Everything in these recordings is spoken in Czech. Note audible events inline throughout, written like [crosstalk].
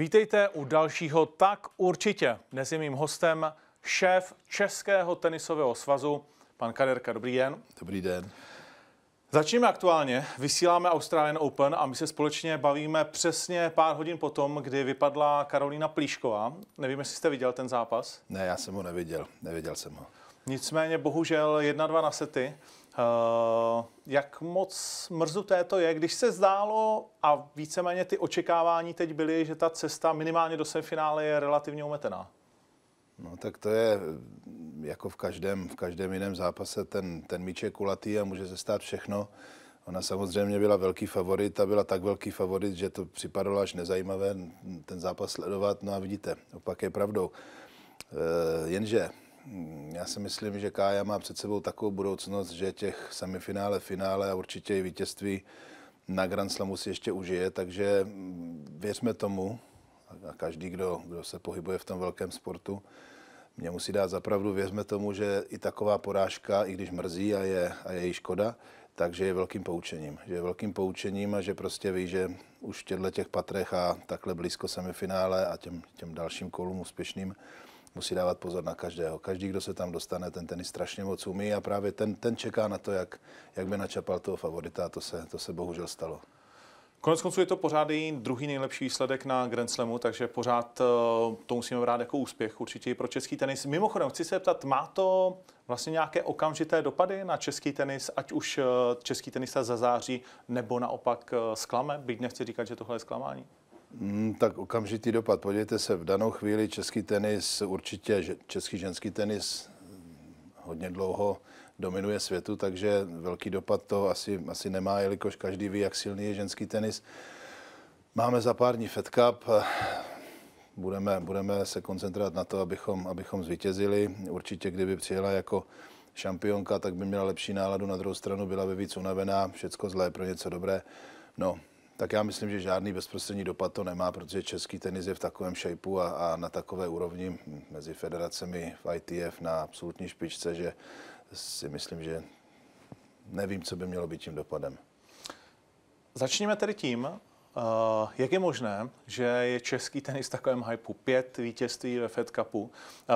Vítejte u dalšího Tak určitě. Dnes je mým hostem šéf Českého tenisového svazu, pan Kaderka. Dobrý den. Dobrý den. Začneme aktuálně. Vysíláme Australian Open a my se společně bavíme přesně pár hodin potom, kdy vypadla Karolina Plíšková. Nevím, jestli jste viděl ten zápas. Ne, já jsem ho neviděl. Neviděl jsem ho. Nicméně bohužel jedna dva na sety. Eh, jak moc mrzuté to je, když se zdálo a víceméně ty očekávání teď byly, že ta cesta minimálně do semifinále je relativně umetená? No tak to je eh, jako v každém, v každém jiném zápase, ten, ten míč je kulatý a může se stát všechno. Ona samozřejmě byla velký favorit a byla tak velký favorit, že to připadalo až nezajímavé ten zápas sledovat. No a vidíte, opak je pravdou. Eh, jenže Mm, já si myslím, že Kája má před sebou takovou budoucnost, že těch semifinále, finále a určitě i vítězství na Grand Slamu si ještě užije, takže mm, věřme tomu, a každý, kdo, kdo se pohybuje v tom velkém sportu, mě musí dát zapravdu, věřme tomu, že i taková porážka, i když mrzí a je, a je jí škoda, takže je velkým poučením. Že je velkým poučením a že prostě ví, že už v těchto těch patrech a takhle blízko semifinále a těm, těm dalším kolům úspěšným, musí dávat pozor na každého. Každý, kdo se tam dostane, ten tenis strašně moc umí a právě ten, ten čeká na to, jak, jak by načapal toho favorita a to se, to se bohužel stalo. Konec konců je to pořád i druhý nejlepší výsledek na Grand Slamu, takže pořád eh, to musíme brát jako úspěch určitě i pro český tenis. Mimochodem, chci se ptat, má to vlastně nějaké okamžité dopady na český tenis, ať už eh, český tenista zazáří, nebo naopak sklame? Eh, Byť nechci říkat, že tohle je zklamání. Hmm, tak okamžitý dopad. Podívejte se, v danou chvíli český tenis, určitě český ženský tenis hm, hodně dlouho dominuje světu, takže velký dopad to asi, asi nemá, jelikož každý ví, jak silný je ženský tenis. Máme za pár dní Fed Cup, budeme, budeme se koncentrovat na to, abychom, abychom zvítězili. Určitě, kdyby přijela jako šampionka, tak by měla lepší náladu, na druhou stranu byla by víc unavená, všecko zlé pro něco dobré. No, tak já myslím, že žádný bezprostřední dopad to nemá, protože český tenis je v takovém šejpu a, a na takové úrovni mezi federacemi v ITF na absolutní špičce, že si myslím, že nevím, co by mělo být tím dopadem. Začněme tedy tím, eh, jak je možné, že je český tenis v takovém hypeu? Pět vítězství ve Fed Cupu.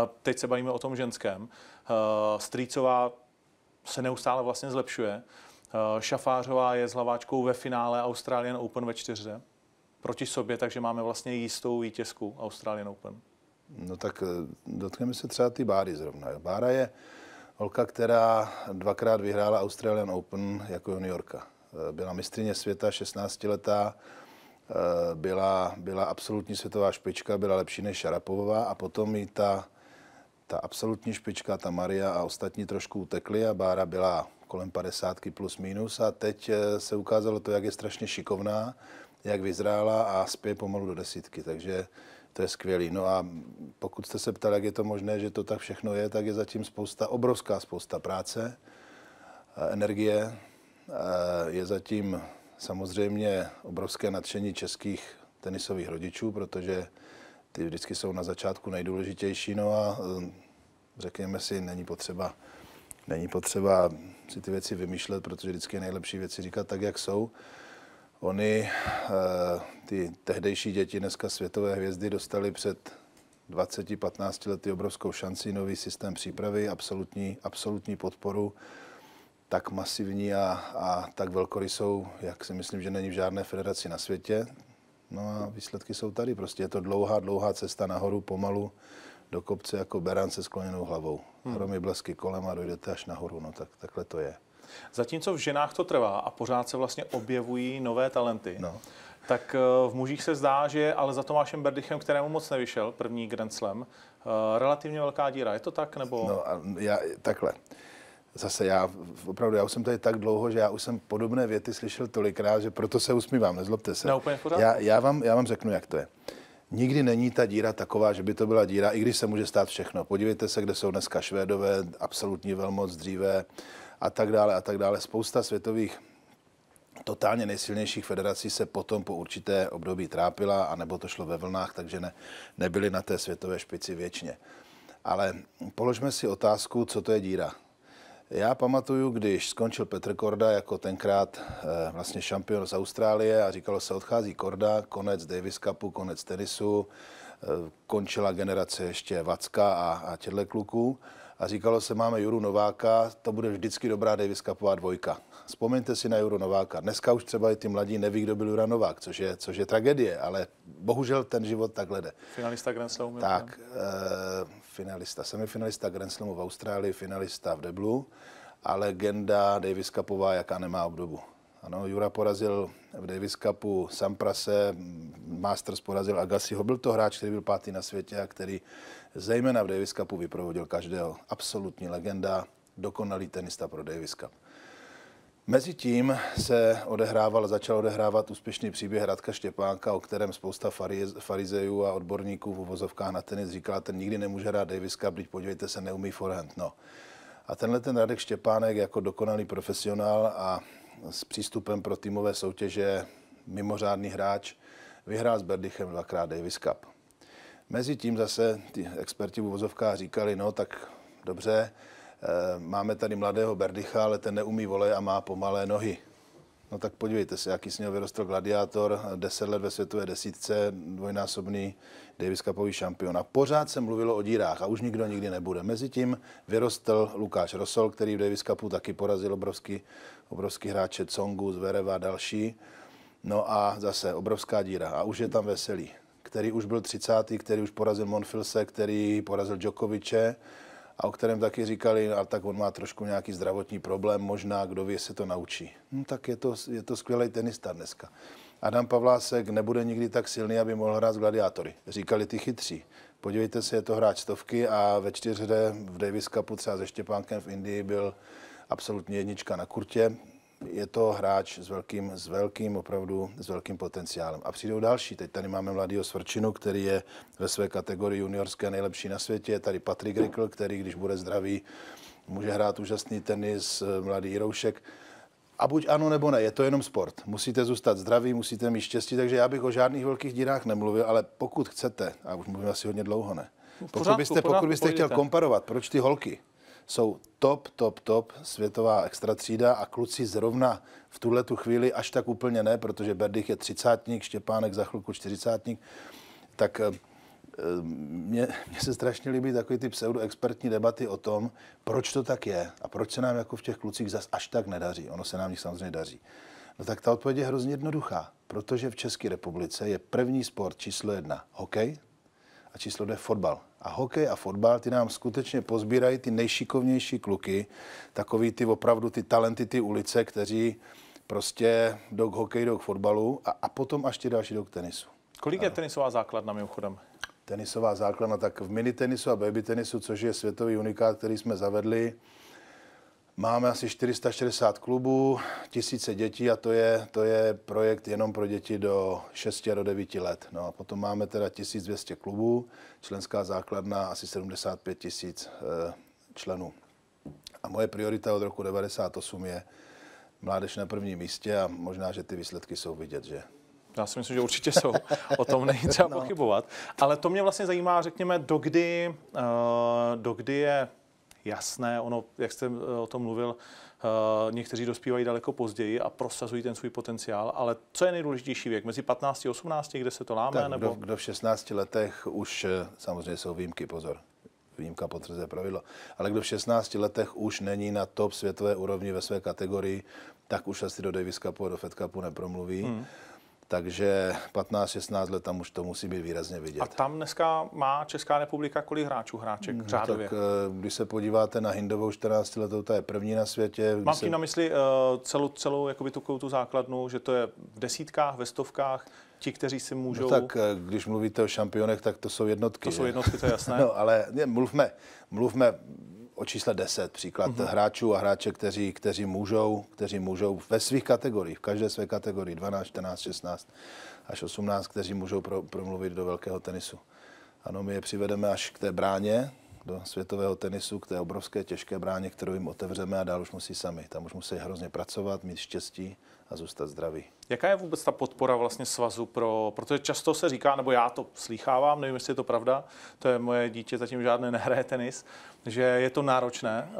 Eh, teď se bavíme o tom ženském. Eh, strýcová se neustále vlastně zlepšuje. Eh, Šafářová je s Hlaváčkou ve finále Australian Open ve čtyřře proti sobě, takže máme vlastně jistou vítězku Australian Open. No tak eh, dotkneme se třeba ty Báry zrovna. Bára je holka, která dvakrát vyhrála Australian Open jako juniorka. Eh, byla mistrině světa, 16-letá, byla, byla absolutní světová špička, byla lepší než Šarapovová a potom i ta, ta absolutní špička, ta Maria a ostatní trošku utekly a Bára byla kolem 50 plus minus a teď eh, se ukázalo to, jak je strašně šikovná, jak vyzrála a spěje pomalu do desítky, takže to je skvělý. No a pokud jste se ptali, jak je to možné, že to tak všechno je, tak je zatím spousta, obrovská spousta práce, eh, energie, eh, je zatím samozřejmě obrovské nadšení českých tenisových rodičů, protože ty vždycky jsou na začátku nejdůležitější, no a řekněme si, není potřeba Není potřeba si ty věci vymýšlet, protože vždycky je nejlepší věci říkat tak, jak jsou. Oni, eh, ty tehdejší děti, dneska světové hvězdy, dostali před 20-15 lety obrovskou šanci, nový systém přípravy, absolutní, absolutní podporu, tak masivní a, a tak velkorysou, jak si myslím, že není v žádné federaci na světě. No a výsledky jsou tady. Prostě je to dlouhá, dlouhá cesta nahoru, pomalu do kopce jako berán se skloněnou hlavou. Hmm. Hromy blesky kolem a dojdete až nahoru, no tak, takhle to je. Zatímco v ženách to trvá a pořád se vlastně objevují nové talenty, no. tak eh, v mužích se zdá, že ale za Tomášem Berdychem, kterému moc nevyšel, první Grand Slam, eh, relativně velká díra. Je to tak? Nebo... No, a já, takhle. Zase já, opravdu, já už jsem tady tak dlouho, že já už jsem podobné věty slyšel tolikrát, že proto se usmívám, nezlobte se. Ne, úplně já, já, vám, já vám řeknu, jak to je. Uh, nikdy není ta díra taková, že by to byla díra, i když se může stát všechno. Podívejte se, kde jsou dneska Švédové, absolutní velmoc dříve a tak dále a tak dále. Spousta světových totálně nejsilnějších federací se potom po určité období trápila, anebo to šlo ve vlnách, takže ne, nebyly na té světové špici věčně. Ale položme si otázku, co to je díra. Já pamatuju, když skončil Petr Korda jako tenkrát eh, vlastně šampion z Austrálie a říkalo se, odchází Korda, konec Davis Cupu, konec tenisu, eh, končila generace ještě Vacka a, a těhle kluků a říkalo se, máme Juru Nováka, to bude vždycky dobrá Davis Cupová dvojka. Vzpomeňte si na Juru Nováka. Dneska už třeba i ty mladí neví, kdo byl Jura Novák, což je, což je tragédie, ale bohužel ten život takhle jde. Finalista Grand Slamu. Tak, e, finalista, semifinalista Grand Slamu v Austrálii, finalista v Deblu a legenda Davis Cupová, jaká nemá obdobu. Ano, Jura porazil v Davis Cupu Samprase, Masters porazil Agassiho. Byl to hráč, který byl pátý na světě a který zejména v Davis Cupu vyprovodil každého. Absolutní legenda, dokonalý tenista pro Davis Cup. Mezitím se odehrával, začal odehrávat úspěšný příběh Radka Štěpánka, o kterém spousta farizejů a odborníků v uvozovkách na tenis říkala, ten nikdy nemůže hrát Davis Cup, když podívejte se, neumí forehand. No. A tenhle ten Radek Štěpánek jako dokonalý profesionál a s přístupem pro týmové soutěže mimořádný hráč vyhrál s Berdychem dvakrát Davis Cup. Mezitím zase ty experti v uvozovkách říkali, no tak dobře, Eh, máme tady mladého Berdycha, ale ten neumí volej a má pomalé nohy. No tak podívejte se, jaký z něho vyrostl gladiátor, 10 let ve světové desítce, dvojnásobný Davis Cupový šampion. A pořád se mluvilo o dírách a už nikdo nikdy nebude. Mezitím vyrostl Lukáš Rosol, který v Davis Cupu taky porazil obrovský, obrovský hráče Congu, Zvereva a další. No a zase obrovská díra a už je tam veselý který už byl 30., který už porazil Monfilse, který porazil Djokoviče, a o kterém taky říkali, a tak on má trošku nějaký zdravotní problém, možná, kdo ví, se to naučí. No, tak je to, je to skvělý tenista dneska. Adam Pavlásek nebude nikdy tak silný, aby mohl hrát s gladiátory. Říkali ty chytří. Podívejte se, je to hráč stovky a ve čtyřhře v Davis Cupu třeba se Štěpánkem v Indii byl absolutně jednička na kurtě je to hráč s velkým, s velkým opravdu, s velkým potenciálem. A přijdou další. Teď tady máme mladýho Svrčinu, který je ve své kategorii juniorské nejlepší na světě. Je tady Patrik Rikl, který, když bude zdravý, může hrát úžasný tenis, eh, mladý Jiroušek. A buď ano nebo ne, je to jenom sport. Musíte zůstat zdraví, musíte mít štěstí, takže já bych o žádných velkých dírách nemluvil, ale pokud chcete, a už mluvím asi hodně dlouho, ne. Pokud pořádku, byste, pokud byste chtěl komparovat, proč ty holky? jsou top, top, top světová extra třída a kluci zrovna v tuhle tu chvíli až tak úplně ne, protože Berdych je třicátník, Štěpánek za chvilku čtyřicátník, tak eh, mně, mně se strašně líbí takové ty pseudoexpertní debaty o tom, proč to tak je a proč se nám jako v těch klucích zas až tak nedaří. Ono se nám jich samozřejmě daří. No tak ta odpověď je hrozně jednoduchá, protože v České republice je první sport číslo jedna hokej a číslo dvě fotbal a hokej a fotbal, ty nám skutečně pozbírají ty nejšikovnější kluky, takový ty opravdu ty talenty, ty ulice, kteří prostě jdou k hokeji, jdou k fotbalu a, a potom až ti další jdou k tenisu. Kolik je tenisová základna mimochodem? Tenisová základna, tak v mini tenisu a baby tenisu, což je světový unikát, který jsme zavedli, Máme asi 460 klubů, tisíce dětí a to je, to je projekt jenom pro děti do 6 a do 9 let. No a potom máme teda 1200 klubů, členská základna asi 75 tisíc eh, členů. A moje priorita od roku 98 je mládež na prvním místě a možná, že ty výsledky jsou vidět, že? Já si myslím, že určitě jsou. O tom není třeba no. pochybovat. Ale to mě vlastně zajímá, řekněme, dokdy, uh, dokdy je jasné. Ono, jak jste eh, o tom mluvil, eh, někteří dospívají daleko později a prosazují ten svůj potenciál, ale co je nejdůležitější věk? Mezi 15 a 18, kde se to láme? Tak, nebo... kdo, kdo v 16 letech už, eh, samozřejmě jsou výjimky, pozor, výjimka potvrzuje pravidlo. Ale kdo v 16 letech už není na top světové úrovni ve své kategorii, tak už asi do Davis Cupu a do Fed Cupu nepromluví. Hmm takže 15-16 let tam už to musí být výrazně vidět. A tam dneska má Česká republika kolik hráčů, hráček no, řádově? Tak, eh, když se podíváte na Hindovou 14 letou, to je první na světě. Mám se... na mysli uh, eh, celou, celou jakoby tu, tu základnu, že to je v desítkách, ve stovkách, ti, kteří si no můžou... No tak eh, když mluvíte o šampionech, tak to jsou jednotky. To jsou jednotky, to je jasné. [laughs] no ale ne, mluvme, mluvme o čísle 10 příklad mm-hmm. hráčů a hráče, kteří, kteří, můžou, kteří můžou ve svých kategoriích, v každé své kategorii 12, 14, 16 až 18, kteří můžou pro, promluvit do velkého tenisu. Ano, my je přivedeme až k té bráně, do světového tenisu k té obrovské těžké bráně, kterou jim otevřeme a dál už musí sami. Tam už musí hrozně pracovat, mít štěstí a zůstat zdraví. Jaká je vůbec ta podpora vlastně svazu pro, protože často se říká, nebo já to slýchávám, nevím, jestli je to pravda, to je moje dítě, zatím žádné [laughs] nehraje tenis, že je to náročné uh,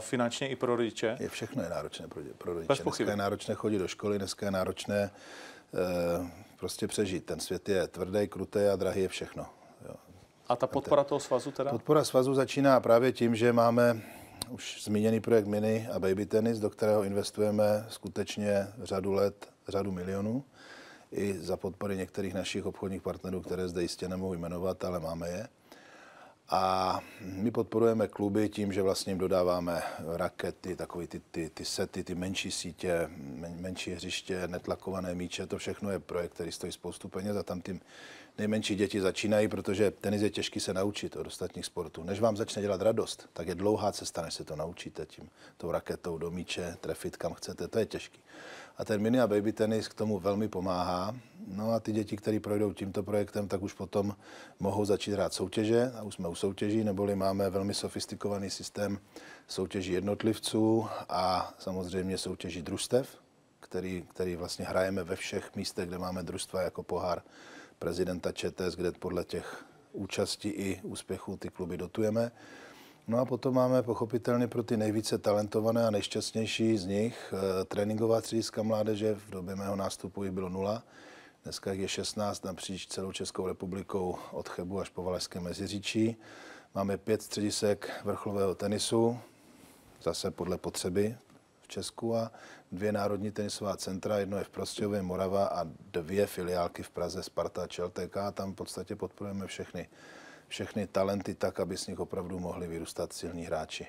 finančně i pro rodiče. Je všechno je náročné pro, pro rodiče. Bez Dneska je náročné chodit do školy, dneska je náročné uh, prostě přežít. Ten svět je tvrdý, krutý a drahý je všechno. A ta podpora toho svazu teda? Podpora svazu začíná právě tím, že máme už zmíněný projekt Mini a Baby Tennis, do kterého investujeme skutečně řadu let, řadu milionů. I za podpory některých našich obchodních partnerů, které zde jistě nemohu jmenovat, ale máme je. A my podporujeme kluby tím, že vlastně jim dodáváme rakety, takové ty, ty, ty sety, ty menší sítě, men, menší hřiště, netlakované míče. To všechno je projekt, který stojí spoustu peněz a tam tím nejmenší děti začínají, protože tenis je těžký se naučit od ostatních sportů. Než vám začne dělat radost, tak je dlouhá cesta, než se to naučíte tím tou raketou do míče, trefit kam chcete, to je těžký. A ten mini a baby tenis k tomu velmi pomáhá. No a ty děti, které projdou tímto projektem, tak už potom mohou začít hrát soutěže a už jsme u soutěží, neboli máme velmi sofistikovaný systém soutěží jednotlivců a samozřejmě soutěží družstev, který, který vlastně hrajeme ve všech místech, kde máme družstva jako pohár prezidenta ČTS, kde podle těch účastí i úspěchů ty kluby dotujeme. No a potom máme pochopitelně pro ty nejvíce talentované a nejšťastnější z nich eh, tréninková střediska mládeže. V době mého nástupu jich bylo nula. Dneska je 16 napříč celou Českou republikou od Chebu až po Valašské Meziříčí. Máme pět středisek vrcholového tenisu, zase podle potřeby, v Česku a dvě národní tenisová centra, jedno je v Prostějově Morava a dvě filiálky v Praze Sparta Čelteka a tam v podstatě podporujeme všechny, všechny talenty tak, aby s nich opravdu mohli vyrůstat silní hráči.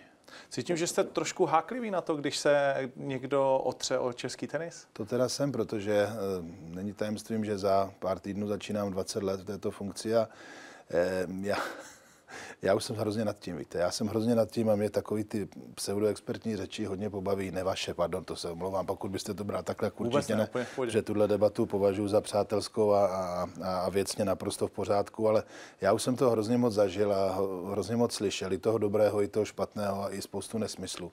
Cítím, že jste trošku háklivý na to, když se někdo otře o český tenis? To teda jsem, protože e, není tajemstvím, že za pár týdnů začínám 20 let v této funkci a e, já já už jsem hrozně nad tím, víte, já jsem hrozně nad tím a mě takový ty pseudoexpertní řeči hodně pobaví, ne vaše, pardon, to se omlouvám, pokud byste to brali takhle, určitě ne, ne že tuhle debatu považuji za přátelskou a, a, a věcně naprosto v pořádku, ale já už jsem to hrozně moc zažil a hrozně moc slyšel, i toho dobrého, i toho špatného a i spoustu nesmyslu.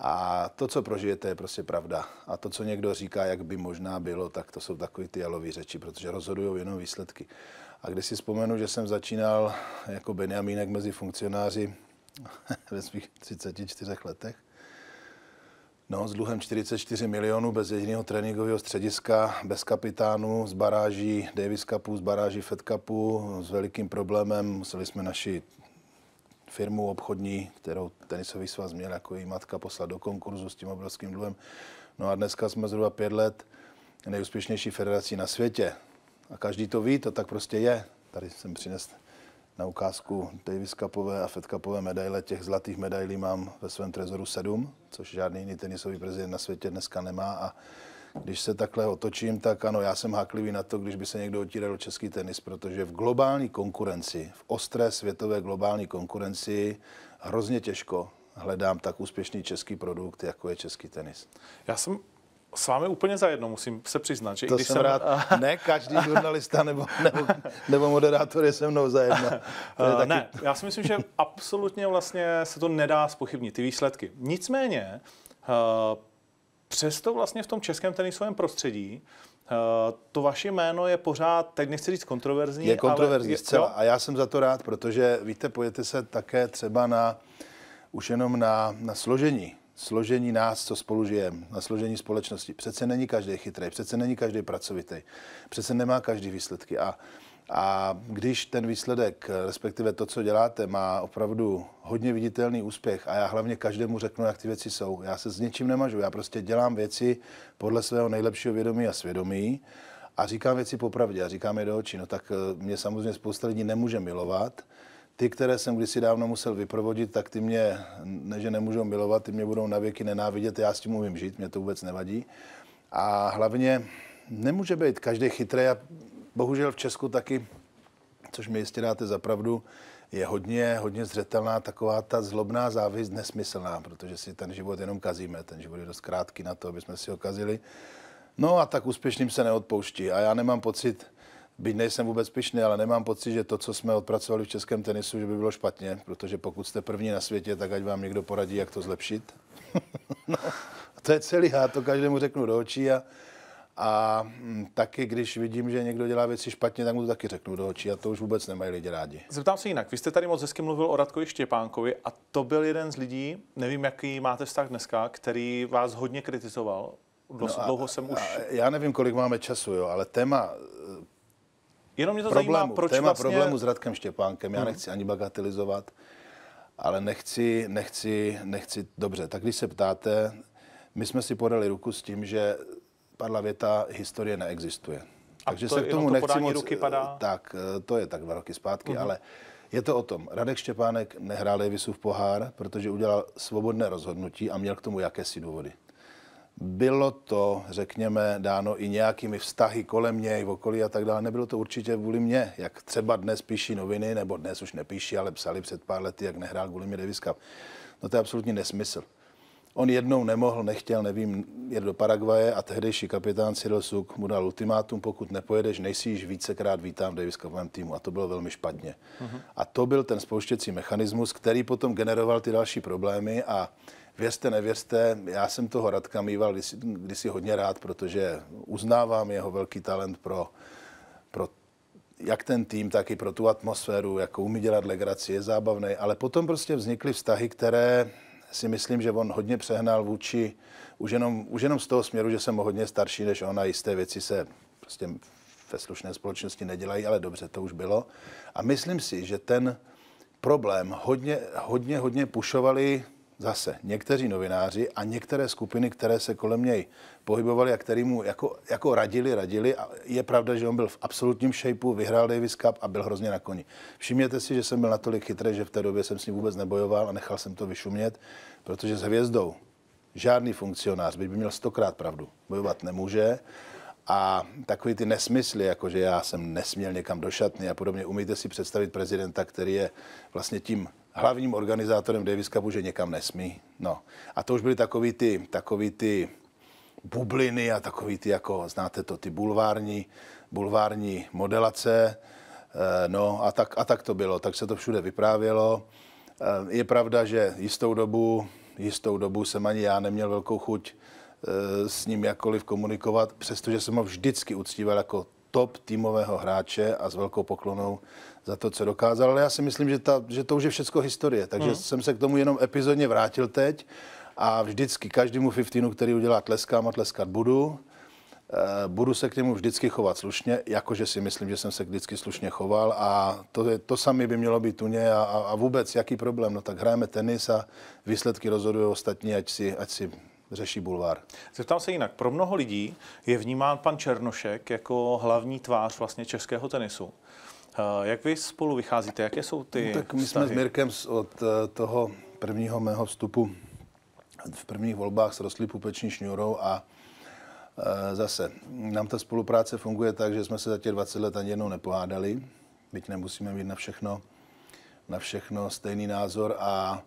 A to, co prožijete, je prostě pravda. A to, co někdo říká, jak by možná bylo, tak to jsou takový ty jalové řeči, protože rozhodují jenom výsledky. A když si vzpomenu, že jsem začínal jako Benjamínek mezi funkcionáři [laughs] ve svých 34 letech, No, s dluhem 44 milionů, bez jediného tréninkového střediska, bez kapitánu, z baráží Davis Cupu, z baráží Fed Cupu, s velikým problémem. Museli jsme naši firmu obchodní, kterou tenisový svaz měl jako její matka, poslat do konkurzu s tím obrovským dluhem. No a dneska jsme zhruba pět let nejúspěšnější federací na světě. A každý to ví, to tak prostě je. Tady jsem přinesl na ukázku Davis Cupové a Fed Cupové medaile. Těch zlatých medailí mám ve svém trezoru sedm, což žádný jiný tenisový prezident na světě dneska nemá. A když se takhle otočím, tak ano, já jsem háklivý na to, když by se někdo otíral český tenis, protože v globální konkurenci, v ostré světové globální konkurenci hrozně těžko hledám tak úspěšný český produkt, jako je český tenis. Já jsem s vámi úplně zajedno, musím se přiznat. Že to když jsem, jsem rád. [laughs] Ne každý žurnalista nebo, nebo, nebo moderátor je se mnou zajedno. [laughs] Eh, taky... Ne, já si myslím, že absolutně vlastně se to nedá spochybnit, ty výsledky. Nicméně, eh, přesto vlastně v tom českém tenisovém prostředí eh, to vaše jméno je pořád, teď nechci říct kontroverzní. Je kontroverzní ale, zcela jo? a já jsem za to rád, protože víte, pojete se také třeba na už jenom na, na složení složení nás, co spolu žijeme, na složení společnosti. Přece není každý chytrý, přece není každý pracovitý, přece nemá každý výsledky. A, a když ten výsledek, respektive to, co děláte, má opravdu hodně viditelný úspěch a já hlavně každému řeknu, jak ty věci jsou, já se s něčím nemažu, já prostě dělám věci podle svého nejlepšího vědomí a svědomí a říkám věci popravdě a říkám je do očí, no tak eh, mě samozřejmě spousta lidí nemůže milovat, ty, které jsem kdysi dávno musel vyprovodit, tak ty mě, ne, nemůžou milovat, ty mě budou navěky nenávidět, já s tím umím žít, mě to vůbec nevadí. A hlavně nemůže být každý chytrý a bohužel v Česku taky, což mi jistě dáte za pravdu, je hodně, hodně zřetelná taková ta zlobná závist nesmyslná, protože si ten život jenom kazíme, ten život je dost krátký na to, aby jsme si ho kazili. No a tak úspěšným se neodpouští a já nemám pocit, byť nejsem vůbec pišný, ale nemám pocit, že to, co jsme odpracovali v českém tenisu, že by bylo špatně, protože pokud jste první na světě, tak ať vám někdo poradí, jak to zlepšit. [laughs] no, to je celý, já to každému řeknu do očí a, a mm, taky, když vidím, že někdo dělá věci špatně, tak mu to taky řeknu do očí a to už vůbec nemají lidi rádi. Zeptám se jinak. Vy jste tady moc hezky mluvil o Radkovi Štěpánkovi a to byl jeden z lidí, nevím, jaký máte vztah dneska, který vás hodně kritizoval. no a, dlouho jsem už... Já nevím, kolik máme času, jo, ale téma Jenom mě to problému, zajímá, proč téma vlastně... problému s Radkem Štěpánkem, já hmm. nechci ani bagatelizovat, ale nechci, nechci, nechci, dobře, tak když se ptáte, my jsme si podali ruku s tím, že padla věta, historie neexistuje. A Takže to se k tomu to nechci moc... Ruky padá? Tak, eh, to je tak dva roky zpátky, uh-huh. ale je to o tom. Radek Štěpánek nehrál v pohár, protože udělal svobodné rozhodnutí a měl k tomu jakési důvody. Bylo to, řekněme, dáno i nějakými vztahy kolem něj, v okolí a tak dále. Nebylo to určitě kvůli mě, jak třeba dnes píší noviny, nebo dnes už nepíší, ale psali před pár lety, jak nehrál kvůli mě Davis Cup. No to je absolutní nesmysl. On jednou nemohl, nechtěl, nevím, jet do Paraguaje a tehdejší kapitán Cyril Suk mu dal ultimátum, pokud nepojedeš, nejsi již vícekrát vítám v Davis Cupovém týmu a to bylo velmi špatně. Uh-huh. A to byl ten spouštěcí mechanismus, který potom generoval ty další problémy a Věřte, nevěřte, já jsem toho Radka mýval kdysi, kdysi hodně rád, protože uznávám jeho velký talent pro, pro jak ten tým, tak i pro tu atmosféru, jako umí dělat legraci, je zábavný, ale potom prostě vznikly vztahy, které si myslím, že on hodně přehnal vůči, už jenom, už jenom z toho směru, že jsem o hodně starší než ona, jisté věci se prostě ve slušné společnosti nedělají, ale dobře, to už bylo. A myslím si, že ten problém hodně, hodně, hodně pušovali zase někteří novináři a některé skupiny, které se kolem něj pohybovali a který mu jako, jako radili, radili. A je pravda, že on byl v absolutním shapeu, vyhrál Davis Cup a byl hrozně na koni. Všimněte si, že jsem byl natolik chytrý, že v té době jsem s ním vůbec nebojoval a nechal jsem to vyšumět, protože s hvězdou žádný funkcionář, by měl stokrát pravdu, bojovat nemůže. A takový ty nesmysly, jako že já jsem nesměl někam do šatny a podobně, umíte si představit prezidenta, který je vlastně tím hlavním organizátorem Davis Cupu, že někam nesmí. No. A to už byly takový ty, takový ty bubliny a takový ty, jako znáte to, ty bulvární, bulvární modelace. Eh, no a tak, a tak to bylo, tak se to všude vyprávělo. Eh, je pravda, že jistou dobu, jistou dobu jsem ani já neměl velkou chuť eh, s ním jakkoliv komunikovat, přestože jsem ho vždycky uctíval jako top týmového hráče a s velkou poklonou za to, co dokázal. Ale já si myslím, že, ta, že to už je všechno historie, takže hmm. jsem se k tomu jenom epizodně vrátil teď a vždycky každému 15, který udělá tleskám a tleskat budu. Eh, budu se k němu vždycky chovat slušně, jakože si myslím, že jsem se vždycky slušně choval a to, je, to samé by mělo být u ně a, a vůbec jaký problém, no tak hrajeme tenis a výsledky rozhodují ostatní, ať si, ať si řeší bulvár. Zeptám se jinak. Pro mnoho lidí je vnímán pan Černošek jako hlavní tvář vlastně českého tenisu. Eh, jak vy spolu vycházíte? Jaké jsou ty no, Tak my vztahy? jsme s Mirkem od eh, toho prvního mého vstupu v prvních volbách srostli pupeční šňůrou a eh, zase nám ta spolupráce funguje tak, že jsme se za těch 20 let ani jednou nepohádali, byť nemusíme mít na všechno, na všechno stejný názor a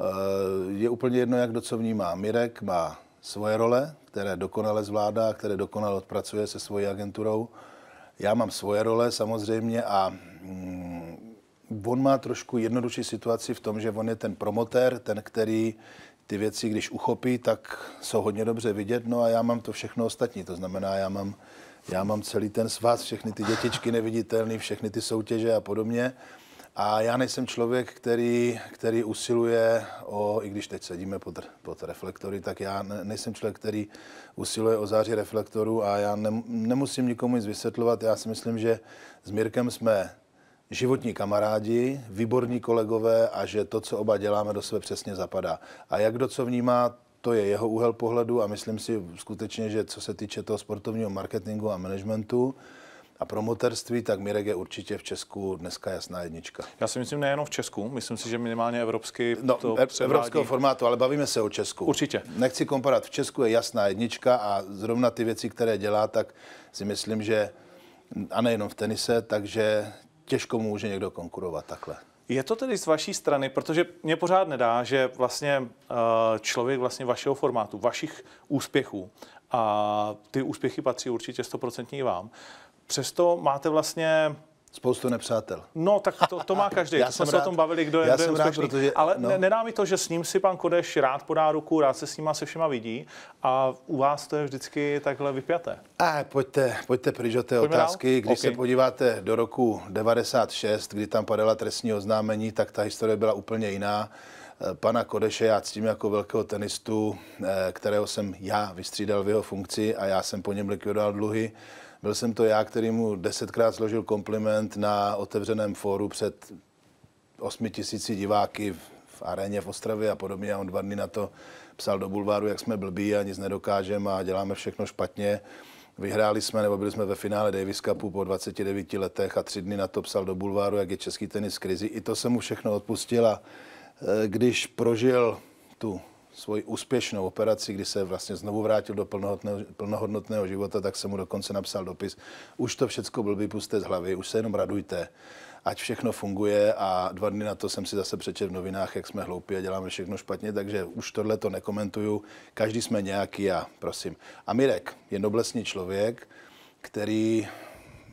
Eh, je úplně jedno, jak do co vnímá. Mirek má svoje role, které dokonale zvládá, které dokonale odpracuje se svojí agenturou. Já mám svoje role samozřejmě a mm, on má trošku jednodušší situaci v tom, že on je ten promotér, ten, který ty věci, když uchopí, tak jsou hodně dobře vidět, no a já mám to všechno ostatní, to znamená, já mám, já mám celý ten svaz, všechny ty dětičky neviditelné, všechny ty soutěže a podobně a já nejsem člověk, který, který usiluje o, i když teď sedíme pod, pod reflektory, tak já nejsem člověk, který usiluje o záři reflektorů a já ne, nemusím nikomu nic vysvětlovat. Já si myslím, že s Mirkem jsme životní kamarádi, výborní kolegové a že to, co oba děláme, do sebe přesně zapadá. A jak kdo co vnímá, to je jeho úhel pohledu a myslím si skutečně, že co se týče toho sportovního marketingu a managementu, a promoterství, tak Mirek je určitě v Česku dneska jasná jednička. Já si myslím nejenom v Česku, myslím si, že minimálně evropsky no, to e, převádí. evropského formátu, ale bavíme se o Česku. Určitě. Nechci komparat, v Česku je jasná jednička a zrovna ty věci, které dělá, tak si myslím, že a nejenom v tenise, takže těžko může někdo konkurovat takhle. Je to tedy z vaší strany, protože mě pořád nedá, že vlastně e, člověk vlastně vašeho formátu, vašich úspěchů, a ty úspěchy patří určitě stoprocentně vám, Přesto máte vlastně Spoustu nepřátel. No, tak to, to má [laughs] každý. já to se rád, o tom bavili, kdo je, já kdo je Rád, protože, Ale no. nedá mi to, že s ním si pan Kodeš rád podá ruku, rád se s a se všema vidí a u vás to je vždycky takhle vypjaté. A pojďte, pojďte pryč od té Pojďme otázky. Dál? Když okay. se podíváte do roku 96, kdy tam padala trestní oznámení, tak ta historie byla úplně jiná eh, pana Kodeše já ctím jako velkého tenistu, eh, kterého jsem já vystřídal v jeho funkci a já jsem po něm likvidoval dluhy. Byl jsem to já, který mu desetkrát složil kompliment na otevřeném fóru před osmi tisíci diváky v aréně v Ostravě a podobně. A on dva dny na to psal do bulváru, jak jsme blbí a nic nedokážeme a děláme všechno špatně. Vyhráli jsme, nebo byli jsme ve finále Davis Cupu po 29 letech a tři dny na to psal do bulváru, jak je český tenis krizi. I to jsem mu všechno odpustil a e, když prožil tu svoji úspěšnou operaci, kdy se vlastně znovu vrátil do plnohodnotného, života, tak jsem mu dokonce napsal dopis, už to všechno byl pusté z hlavy, už se jenom radujte, ať všechno funguje a dva dny na to jsem si zase přečet v novinách, jak jsme hloupí a děláme všechno špatně, takže už tohle to nekomentuju, každý jsme nějaký a prosím. A Mirek je noblesní člověk, který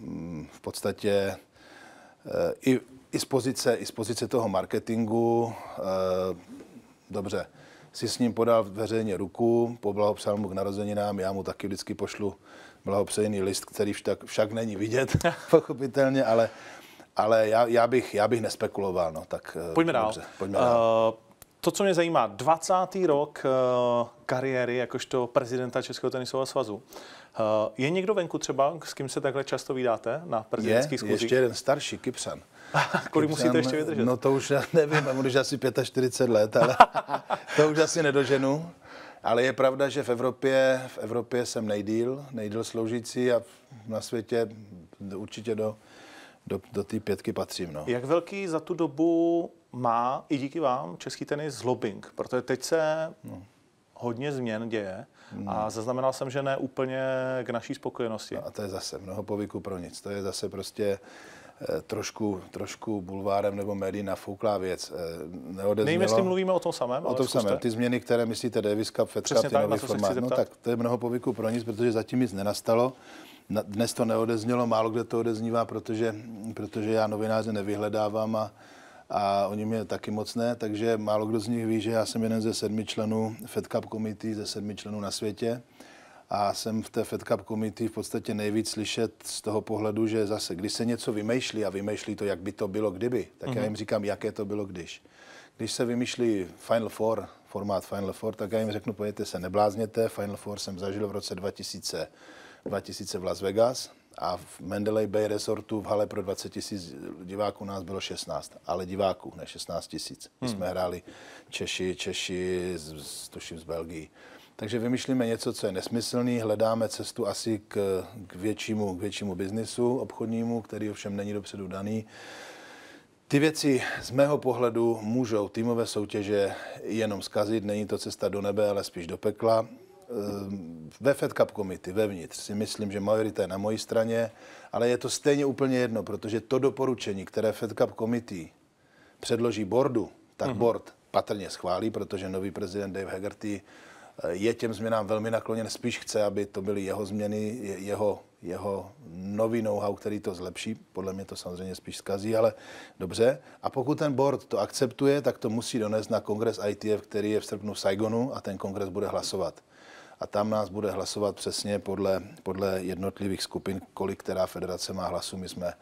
mm, v podstatě eh, i, i, z pozice, i z pozice toho marketingu, eh, dobře, si s ním podal veřejně ruku, poblahopřál mu k narozeninám, já mu taky vždycky pošlu blahopřejný list, který však, však není vidět, [laughs] pochopitelně, ale, ale já, já, bych, já bych nespekuloval. No, tak, eh, pojďme dál. Dobře, pojďme dál. Uh... To, co mě zajímá, 20. rok uh, kariéry jakožto prezidenta Českého tenisového svazu. Uh, je někdo venku třeba, s kým se takhle často vydáte na prezidentských schůzích? Je ještě jeden starší, Kypsan. [laughs] Kolik musíte jsem, ještě vydržet? No to už já nevím, mám už asi 45 let, ale [laughs] to už asi nedoženu. Ale je pravda, že v Evropě, v Evropě jsem nejdíl, nejdíl sloužící a na světě určitě do, do, do té pětky patřím. No. Jak velký za tu dobu má i díky vám český tenis lobbying? Protože teď se no. hodně změn děje. No. A zaznamenal jsem, že ne úplně k naší spokojenosti. No a to je zase mnoho povyku pro nic. To je zase prostě Eh, trošku, trošku bulvárem nebo médií nafouklá věc. Eh, Nevím, jestli mluvíme o tom samém. O tom samém. Ty změny, které myslíte, Davis Cup, Fed Cup, ty tak, nový formát. No tak to je mnoho povyků pro nic, protože zatím nic nenastalo. Dnes to neodeznělo, málo kde to odeznívá, protože, protože já novináře nevyhledávám a, a oni mě taky moc ne, takže málo kdo z nich ví, že já jsem jeden ze sedmi členů Fed Cup Committee, ze sedmi členů na světě a jsem v té Fed Cup Committee v podstatě nejvíc slyšet z toho pohledu, že zase, když se něco vymýšlí a vymýšlí to, jak by to bylo kdyby, tak mm-hmm. já mhm. jim říkám, jaké to bylo když. Když se vymýšlí Final Four, formát Final Four, tak já jim řeknu, pojďte se, neblázněte, Final Four jsem zažil v roce 2000, 2000 v Las Vegas, a v Mendeley Bay Resortu v hale pro 20 tisíc diváků nás bylo 16, ale diváků, ne 16 tisíc. My hmm. jsme hráli Češi, Češi, z, z, tuším z Belgii. Takže vymýšlíme něco, co je nesmyslný, hledáme cestu asi k, k většímu, k většímu biznisu obchodnímu, který ovšem není dopředu daný. Ty věci z mého pohledu můžou týmové soutěže jenom zkazit, není to cesta do nebe, ale spíš do pekla. Ehm, ve Fed Cup komity, vevnitř, si myslím, že majorita je na mojí straně, ale je to stejně úplně jedno, protože to doporučení, které Fed Cup komity předloží boardu, tak mm-hmm. board patrně schválí, protože nový prezident Dave Hegarty je těm změnám velmi nakloněn, spíš chce, aby to byly jeho změny, jeho, jeho nový know-how, který to zlepší. Podle mě to samozřejmě spíš zkazí, ale dobře. A pokud ten board to akceptuje, tak to musí donést na kongres ITF, který je v srpnu v Saigonu a ten kongres bude hlasovat a tam nás bude hlasovat přesně podle, podle jednotlivých skupin, kolik která federace má hlasů. My jsme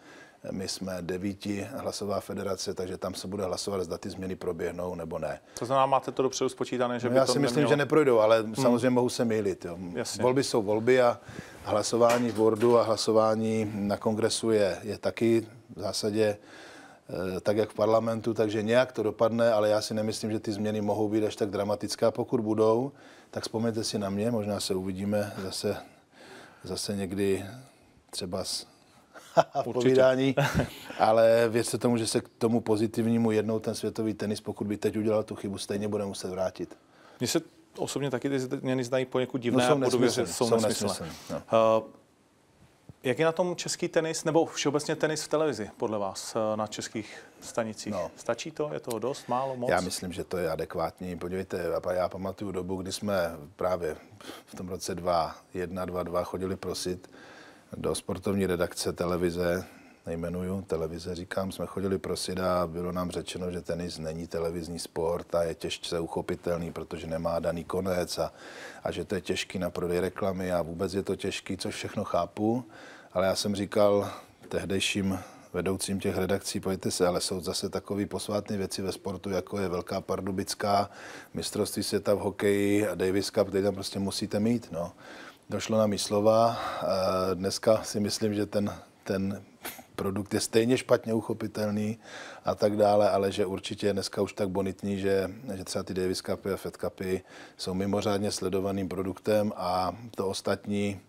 my jsme devíti hlasová federace, takže tam se bude hlasovat, zda ty změny proběhnou nebo ne. To znamená, máte to dopředu spočítané, že no by Já to si myslím, nemělo... že neprojdou, ale hmm. samozřejmě mohu se mýlit. Jo. Volby jsou volby a hlasování v Wordu a hlasování na kongresu je, je taky v zásadě eh, tak jak v parlamentu, takže nějak to dopadne, ale já si nemyslím, že ty změny mohou být až tak dramatické. Pokud budou, tak vzpomeňte si na mě, možná se uvidíme zase, zase někdy třeba s [laughs] v povídání, [laughs] ale věřte tomu, že se k tomu pozitivnímu jednou ten světový tenis, pokud by teď udělal tu chybu, stejně bude muset vrátit. Mně se osobně taky ty změny zdají poněkud no, divné no, jsou a budu věřit, jsou, jsou nesmyslné. No. Uh, jak je na tom český tenis, nebo všeobecně tenis v televizi, podle vás, eh, na českých stanicích? No. Stačí to? Je toho dost? Málo? Moc? Já myslím, že to je adekvátní. Podívejte, já pamatuju dobu, kdy jsme právě v tom roce 2, 2 chodili prosit do sportovní redakce televize, nejmenuju televize, říkám, jsme chodili pro a bylo nám řečeno, že tenis není televizní sport a je těžce uchopitelný, protože nemá daný konec a, a že to je těžký na prodej reklamy a vůbec je to těžký, což všechno chápu, ale já jsem říkal tehdejším vedoucím těch redakcí, pojďte se, ale jsou zase takové posvátné věci ve sportu, jako je Velká Pardubická, mistrovství světa v hokeji a Davis Cup, který tam prostě musíte mít. No došlo na mi slova. Eh, dneska si myslím, že ten, ten produkt je stejně špatně uchopitelný a tak dále, ale že určitě je dneska už tak bonitní, že, že třeba ty Davis Cupy a Fed Cupy jsou mimořádně sledovaným produktem a to ostatní,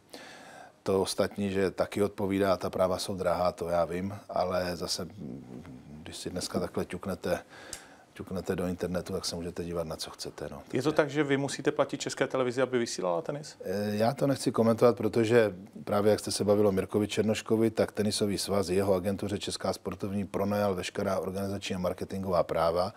to ostatní, že taky odpovídá, ta práva jsou drahá, to já vím, ale zase, když si dneska takhle ťuknete ťuknete do internetu, tak se můžete dívat na co chcete. No. Je to tak, že vy musíte platit České televizi, aby vysílala tenis? Eh, já to nechci komentovat, protože právě jak jste se bavilo Mirkovi Černoškovi, tak tenisový svaz jeho agentuře Česká sportovní pronajal veškerá organizační a marketingová práva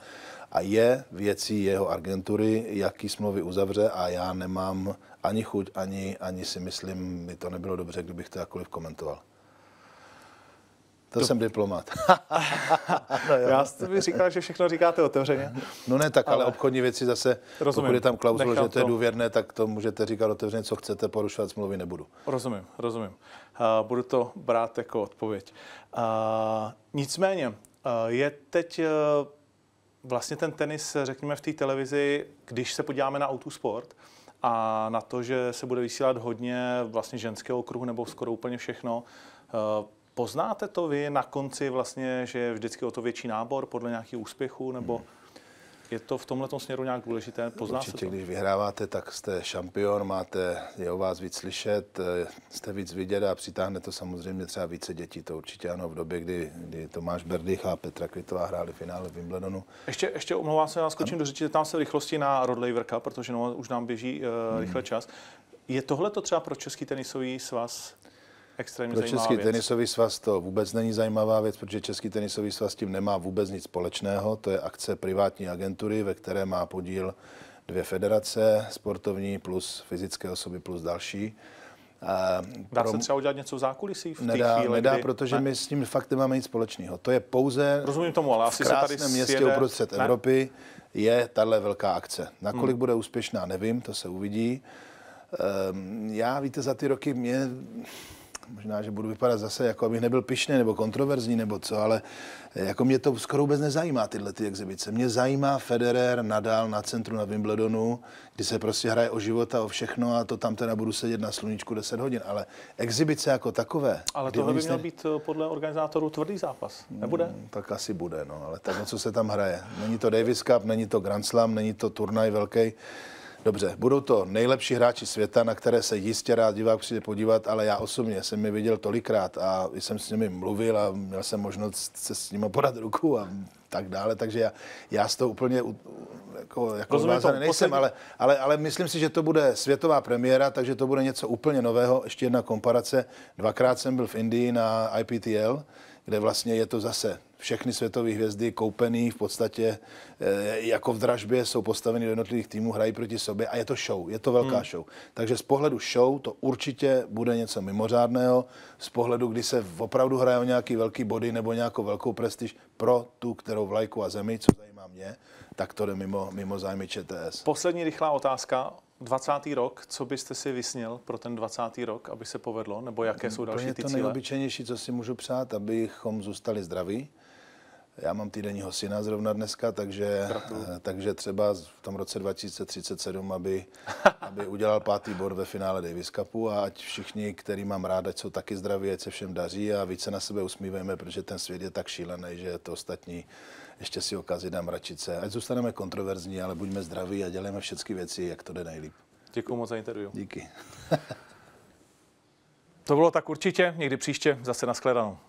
a je věcí jeho agentury, jaký smlouvy uzavře a já nemám ani chuť, ani, ani si myslím, by to nebylo dobře, kdybych to jakkoliv komentoval. To, to jsem diplomat. [laughs] no jo. Já jsem mi říkal, že všechno říkáte otevřeně. No ne tak, ale, ale obchodní věci zase, rozumím. pokud je tam klauzula, že to je důvěrné, tak to můžete říkat otevřeně, co chcete, porušovat smlouvy nebudu. Rozumím, rozumím. Uh, budu to brát jako odpověď. Uh, nicméně, uh, je teď uh, vlastně ten tenis, řekněme, v té televizi, když se podíváme na autosport, a na to, že se bude vysílat hodně vlastně ženského kruhu nebo skoro úplně všechno, uh, Poznáte to vy na konci vlastně, že je vždycky o to větší nábor podle nějakých úspěchů, nebo hmm. je to v tomhle směru nějak důležité? Pozná Určitě, se to? když vyhráváte, tak jste šampion, máte, je o vás víc slyšet, eh, jste víc vidět a přitáhne to samozřejmě třeba více dětí. To určitě ano, v době, kdy, kdy Tomáš Berdych a Petra Kvitová hráli finále v Wimbledonu. Ještě, ještě omlouvám se, já skočím ano. do řeči, tam se v rychlosti na Laverka, protože no, už nám běží uh, hmm. rychle čas. Je tohle to třeba pro Český tenisový svaz extrémně Pro Český věc. tenisový svaz to vůbec není zajímavá věc, protože Český tenisový svaz tím nemá vůbec nic společného. To je akce privátní agentury, ve které má podíl dvě federace, sportovní plus fyzické osoby plus další. A Dá pro... se třeba udělat něco v zákulisí v nedá, té chvíli? Nedá, kdy... protože ne? my s tím fakt nemáme nic společného. To je pouze Rozumím tomu, ale v asi krásném se tady městě svěde... uprostřed ne? Evropy je tahle velká akce. Nakolik hmm. bude úspěšná, nevím, to se uvidí. Um, já, víte, za ty roky mě možná, že budu vypadat zase, jako abych nebyl pišný nebo kontroverzní nebo co, ale jako mě to skoro vůbec nezajímá tyhle ty exibice. Mě zajímá Federer nadál na centru na Wimbledonu, kdy se prostě hraje o život a o všechno a to tam teda budu sedět na sluníčku 10 hodin, ale exibice jako takové. Ale tohle by měl ne... být eh, podle organizátorů tvrdý zápas, nebude? Hmm, tak asi bude, no, ale tak co se tam hraje. Není to Davis Cup, není to Grand Slam, není to turnaj velký. Dobře, budou to nejlepší hráči světa, na které se jistě rád divák přijde podívat, ale já osobně jsem je viděl tolikrát a jsem s nimi mluvil a měl jsem možnost se s nimi podat ruku a tak dále, takže já, já z toho úplně jako, jako Rozumím to, nejsem, ale, ale, ale myslím si, že to bude světová premiéra, takže to bude něco úplně nového. Ještě jedna komparace. Dvakrát jsem byl v Indii na IPTL, kde vlastně je to zase všechny světové hvězdy koupený v podstatě eh, jako v dražbě, jsou postaveny do jednotlivých týmů, hrají proti sobě a je to show, je to velká hmm. show. Takže z pohledu show to určitě bude něco mimořádného, z pohledu, kdy se opravdu hraje o nějaký velký body nebo nějakou velkou prestiž pro tu, kterou vlajku a zemi, co zajímá mě, tak to jde mimo, mimo zájmy ČTS. Poslední rychlá otázka 20. rok, co byste si vysněl pro ten 20. rok, aby se povedlo, nebo jaké jsou další ty cíle? to je to nejobyčejnější, co si můžu přát, abychom zůstali zdraví. Já mám týdenního syna zrovna dneska, takže, eh, takže třeba v tom roce 2037, aby, [laughs] aby udělal pátý bod ve finále Davis Cupu a ať všichni, který mám rád, ať jsou taky zdraví, ať se všem daří a více na sebe usmívejme, protože ten svět je tak šílený, že to ostatní ještě si okazit dám račice. Ať zůstaneme kontroverzní, ale buďme zdraví a děláme všechny věci, jak to jde nejlíp. Děkuji moc za interview. Díky. [laughs] to bylo tak určitě, někdy příště zase nashledanou.